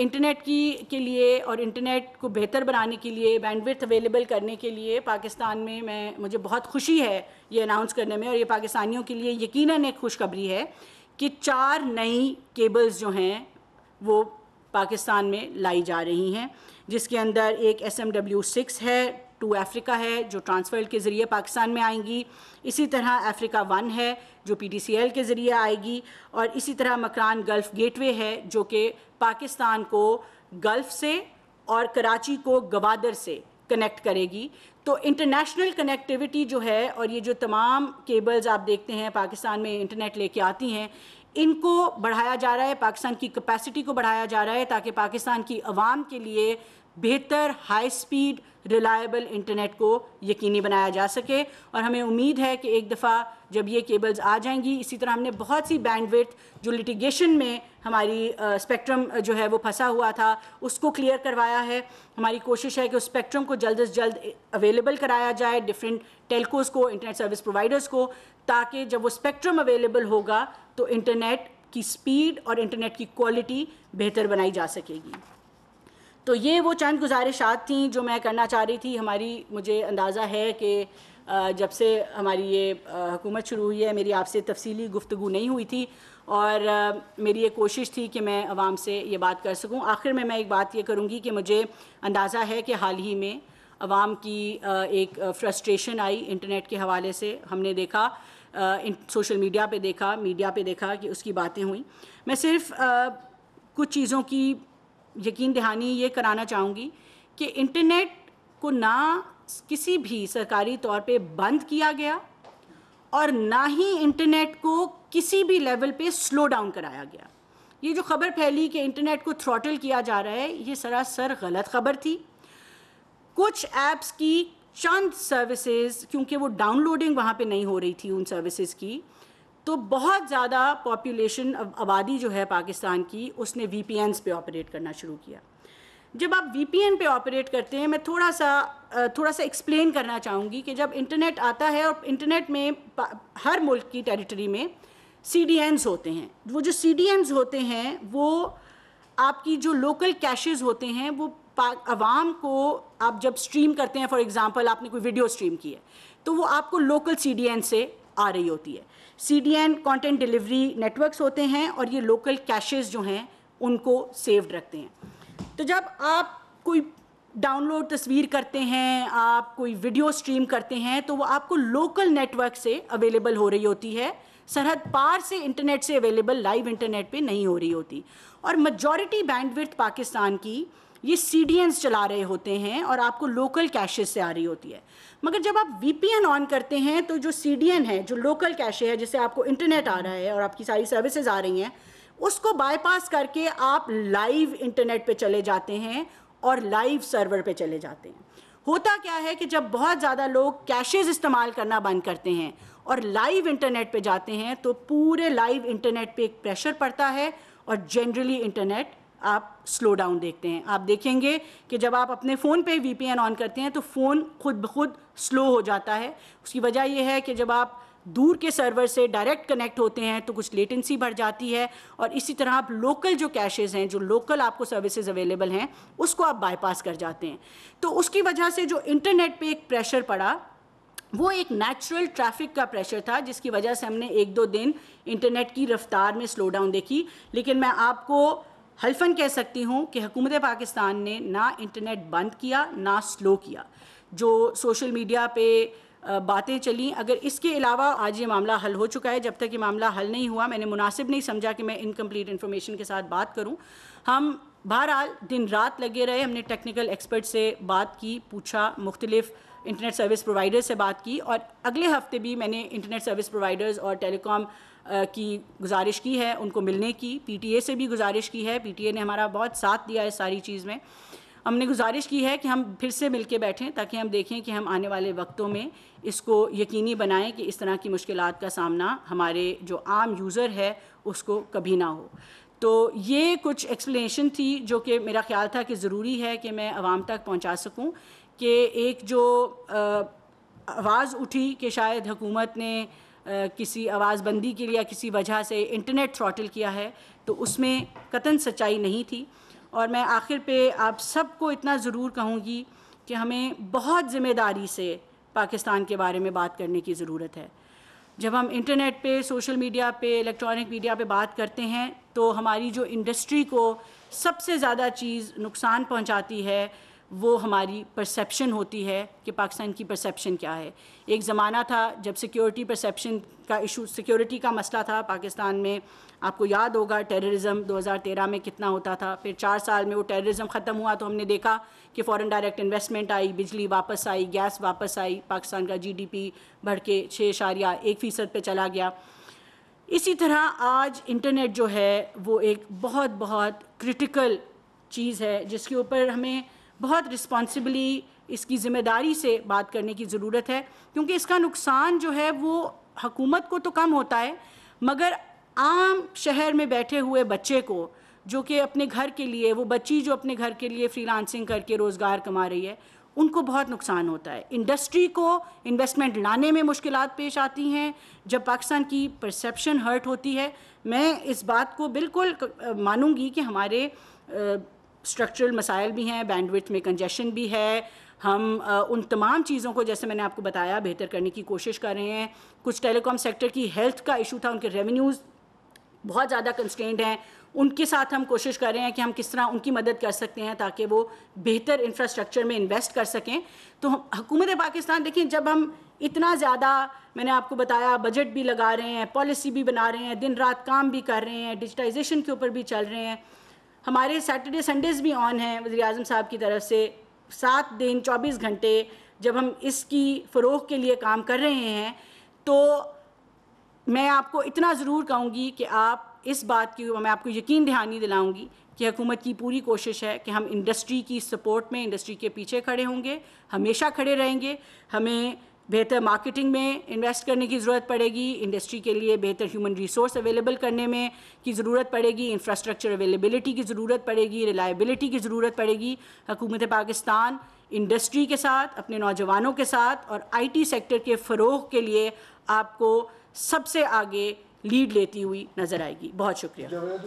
internet की के लिए और इंटरनेट को बेहतर बनाने के लिए बैंडविड्थ अवेलेबल करने के लिए पाकिस्तान में मैं मुझे बहुत खुशी है ये अनाउंस करने में और ये पाकिस्तानियों के लिए यकीन एक खुशखबरी है कि चार नई केबल्स जो हैं वो पाकिस्तान में लाई जा रही हैं जिसके अंदर एक एस एम डब्ल्यू सिक्स है टू अफ्रीका है जो ट्रांसफर के ज़रिए पाकिस्तान में आएंगी इसी तरह अफ्रीका वन है जो पी के ज़रिए आएगी और इसी तरह मकरान गल्फ़ गेटवे है जो कि पाकिस्तान को गल्फ़ से और कराची को गवादर से कनेक्ट करेगी तो इंटरनेशनल कनेक्टिविटी जो है और ये जो तमाम केबल्स आप देखते हैं पाकिस्तान में इंटरनेट लेके आती हैं इनको बढ़ाया जा रहा है पाकिस्तान की कैपेसिटी को बढ़ाया जा रहा है ताकि पाकिस्तान की आवाम के लिए बेहतर हाई स्पीड रिलायबल इंटरनेट को यकीनी बनाया जा सके और हमें उम्मीद है कि एक दफ़ा जब ये केबल्स आ जाएंगी इसी तरह हमने बहुत सी बैंडविथ जो लिटिगेशन में हमारी स्पेक्ट्रम uh, जो है वो फंसा हुआ था उसको क्लियर करवाया है हमारी कोशिश है कि उस स्पेक्ट्रम को जल्द से जल्द अवेलेबल कराया जाए डिफरेंट टेलकोज को इंटरनेट सर्विस प्रोवाइडर्स को ताकि जब वो स्पेक्ट्रम अवेलेबल होगा तो इंटरनेट की स्पीड और इंटरनेट की क्वालिटी बेहतर बनाई जा सकेगी तो ये वो चंद गुजारिशात थी जो मैं करना चाह रही थी हमारी मुझे अंदाज़ा है कि जब से हमारी ये हुकूमत शुरू हुई है मेरी आपसे तफसीली गुफ्तु नहीं हुई थी और मेरी ये कोशिश थी कि मैं आवाम से ये बात कर सकूँ आखिर में मैं एक बात ये करूँगी कि मुझे अंदाज़ा है कि हाल ही में आवाम की एक फ्रस्ट्रेशन आई इंटरनेट के हवाले से हमने देखा सोशल मीडिया पे देखा मीडिया पे देखा कि उसकी बातें हुई मैं सिर्फ कुछ चीज़ों की यकीन दहानी ये कराना चाहूँगी कि इंटरनेट को ना किसी भी सरकारी तौर पे बंद किया गया और ना ही इंटरनेट को किसी भी लेवल पे स्लो डाउन कराया गया ये जो खबर फैली कि इंटरनेट को थ्रॉटल किया जा रहा है ये सरासर गलत खबर थी कुछ ऐप्स की चंद सर्विसेज क्योंकि वो डाउनलोडिंग वहाँ पे नहीं हो रही थी उन सर्विसेज की तो बहुत ज़्यादा पॉपुलेशन आबादी जो है पाकिस्तान की उसने वी पी पे ऑपरेट करना शुरू किया जब आप वी पी पे ऑपरेट करते हैं मैं थोड़ा सा थोड़ा सा एक्सप्लेन करना चाहूँगी कि जब इंटरनेट आता है और इंटरनेट में हर मुल्क की टेरिटरी में सी होते हैं वो जो सी होते हैं वो आपकी जो लोकल कैशेज होते हैं वो आवाम को आप जब स्ट्रीम करते हैं फॉर एग्ज़ाम्पल आपने कोई वीडियो स्ट्रीम की है तो वो आपको लोकल सी से आ रही होती है C D N content delivery network होते हैं और ये लोकल कैशेज जो हैं उनको सेव्ड रखते हैं तो जब आप कोई डाउनलोड तस्वीर करते हैं आप कोई वीडियो स्ट्रीम करते हैं तो वो आपको लोकल नेटवर्क से अवेलेबल हो रही होती है सरहद पार से इंटरनेट से अवेलेबल लाइव इंटरनेट पे नहीं हो रही होती और मजॉरिटी बैंडविथ पाकिस्तान की ये सी चला रहे होते हैं और आपको लोकल कैशेज से आ रही होती है मगर जब आप वी ऑन करते हैं तो जो सी है जो लोकल कैशे है जिससे आपको इंटरनेट आ रहा है और आपकी सारी सर्विसेज आ रही हैं उसको बाईपास करके आप लाइव इंटरनेट पे चले जाते हैं और लाइव सर्वर पे चले जाते हैं होता क्या है कि जब बहुत ज़्यादा लोग कैशेज इस्तेमाल करना बंद करते हैं और लाइव इंटरनेट पे जाते हैं तो पूरे लाइव इंटरनेट पे एक प्रेशर पड़ता है और जनरली इंटरनेट आप स्लो डाउन देखते हैं आप देखेंगे कि जब आप अपने फ़ोन पे वीपीएन ऑन करते हैं तो फ़ोन खुद ब खुद स्लो हो जाता है उसकी वजह यह है कि जब आप दूर के सर्वर से डायरेक्ट कनेक्ट होते हैं तो कुछ लेटेंसी बढ़ जाती है और इसी तरह आप लोकल जो कैशेज़ हैं जो लोकल आपको सर्विसेज अवेलेबल हैं उसको आप बाईपास कर जाते हैं तो उसकी वजह से जो इंटरनेट पे एक प्रेशर पड़ा वो एक नेचुरल ट्रैफिक का प्रेशर था जिसकी वजह से हमने एक दो दिन इंटरनेट की रफ्तार में स्लो डाउन देखी लेकिन मैं आपको हल्फन कह सकती हूँ कि हुकूमत पाकिस्तान ने ना इंटरनेट बंद किया ना स्लो किया जो सोशल मीडिया पे बातें चली अगर इसके अलावा आज ये मामला हल हो चुका है जब तक ये मामला हल नहीं हुआ मैंने मुनासिब नहीं समझा कि मैं इनकम्प्लीट इन्फॉर्मेशन के साथ बात करूँ हम बहरहाल दिन रात लगे रहे हमने टेक्निकल एक्सपर्ट से बात की पूछा मुख्तलिफ़ इंटरनेट सर्विस प्रोवाइडर से बात की और अगले हफ्ते भी मैंने इंटरनेट सर्विस प्रोवाइडर्स और टेलीकॉम की गुजारिश की है उनको मिलने की पीटीए से भी गुजारिश की है पीटीए ने हमारा बहुत साथ दिया है सारी चीज़ में हमने गुजारिश की है कि हम फिर से के बैठें ताकि हम देखें कि हम आने वाले वक्तों में इसको यकीनी बनाएं कि इस तरह की मुश्किल का सामना हमारे जो आम यूज़र है उसको कभी ना हो तो ये कुछ एक्सप्लेनेशन थी जो कि मेरा ख्याल था कि ज़रूरी है कि मैं आवाम तक पहुंचा सकूं कि एक जो आवाज़ उठी कि शायद हुकूमत ने किसी आवाज़ बंदी के लिए किसी वजह से इंटरनेट थ्रॉटल किया है तो उसमें कतन सच्चाई नहीं थी और मैं आखिर पे आप सबको इतना ज़रूर कहूँगी कि हमें बहुत ज़िम्मेदारी से पाकिस्तान के बारे में बात करने की ज़रूरत है जब हम इंटरनेट पे सोशल मीडिया पे इलेक्ट्रॉनिक मीडिया पे बात करते हैं तो हमारी जो इंडस्ट्री को सबसे ज़्यादा चीज़ नुकसान पहुंचाती है वो हमारी परसेप्शन होती है कि पाकिस्तान की परसेप्शन क्या है एक ज़माना था जब सिक्योरिटी परसेप्शन का इशू सिक्योरिटी का मसला था पाकिस्तान में आपको याद होगा टेररिज्म 2013 में कितना होता था फिर चार साल में वो टेररिज्म ख़त्म हुआ तो हमने देखा कि फ़ॉरेन डायरेक्ट इन्वेस्टमेंट आई बिजली वापस आई गैस वापस आई पाकिस्तान का जी बढ़ के छः इशारिया एक फ़ीसद पर चला गया इसी तरह आज इंटरनेट जो है वो एक बहुत बहुत क्रिटिकल चीज़ है जिसके ऊपर हमें बहुत रिस्पॉन्सिबली इसकी ज़िम्मेदारी से बात करने की ज़रूरत है क्योंकि इसका नुकसान जो है वो हकूमत को तो कम होता है मगर आम शहर में बैठे हुए बच्चे को जो कि अपने घर के लिए वो बच्ची जो अपने घर के लिए फ्रीलांसिंग करके रोज़गार कमा रही है उनको बहुत नुकसान होता है इंडस्ट्री को इन्वेस्टमेंट लाने में मुश्किल पेश आती हैं जब पाकिस्तान की परसेप्शन हर्ट होती है मैं इस बात को बिल्कुल मानूंगी कि हमारे स्ट्रक्चरल मसाइल भी हैं बैंडविथ में कंजेशन भी है हम उन तमाम चीज़ों को जैसे मैंने आपको बताया बेहतर करने की कोशिश कर रहे हैं कुछ टेलीकॉम सेक्टर की हेल्थ का इशू था उनके रेवेन्यूज़ बहुत ज़्यादा कंस्टेंट हैं उनके साथ हम कोशिश कर रहे हैं कि हम किस तरह उनकी मदद कर सकते हैं ताकि वो बेहतर इंफ्रास्ट्रक्चर में इन्वेस्ट कर सकें तो हुकूमत पाकिस्तान देखें जब हम इतना ज़्यादा मैंने आपको बताया बजट भी लगा रहे हैं पॉलिसी भी बना रहे हैं दिन रात काम भी कर रहे हैं डिजिटाइजेशन के ऊपर भी चल रहे हैं हमारे सैटरडे संडेज़ भी ऑन हैं वजी अजम साहब की तरफ से सात दिन चौबीस घंटे जब हम इसकी फ़रोग के लिए काम कर रहे हैं तो मैं आपको इतना ज़रूर कहूँगी कि आप इस बात की मैं आपको यकीन दहानी दिलाऊँगी कि हुकूमत की पूरी कोशिश है कि हम इंडस्ट्री की सपोर्ट में इंडस्ट्री के पीछे खड़े होंगे हमेशा खड़े रहेंगे हमें बेहतर मार्केटिंग में इन्वेस्ट करने की ज़रूरत पड़ेगी इंडस्ट्री के लिए बेहतर ह्यूमन रिसोर्स अवेलेबल करने में की ज़रूरत पड़ेगी इंफ्रास्ट्रक्चर अवेलेबिलिटी की ज़रूरत पड़ेगी रिलायबिलिटी की ज़रूरत पड़ेगी हकूमत पाकिस्तान इंडस्ट्री के साथ अपने नौजवानों के साथ और आईटी सेक्टर के फ़रोग के लिए आपको सबसे आगे लीड लेती हुई नज़र आएगी बहुत शुक्रिया